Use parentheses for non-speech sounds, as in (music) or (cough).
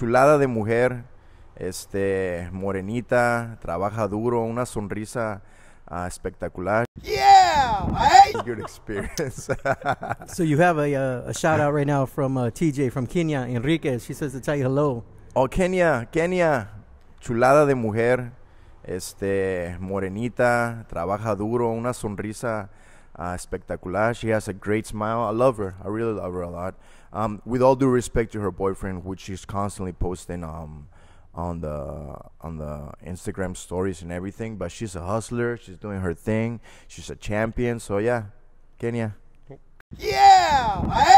chulada de mujer, este, morenita, trabaja duro, una sonrisa ah, espectacular. Yeah, good experience. (laughs) so you have a, a, shout out right now from uh, TJ from Kenya, Enriquez. She says to tell you hello. Oh, Kenya, Kenya, chulada de mujer, este, morenita, trabaja duro, una sonrisa uh, She has a great smile. I love her. I really love her a lot. Um, with all due respect to her boyfriend, which she's constantly posting um, on the on the Instagram stories and everything, but she's a hustler. She's doing her thing. She's a champion. So yeah, Kenya. Yeah.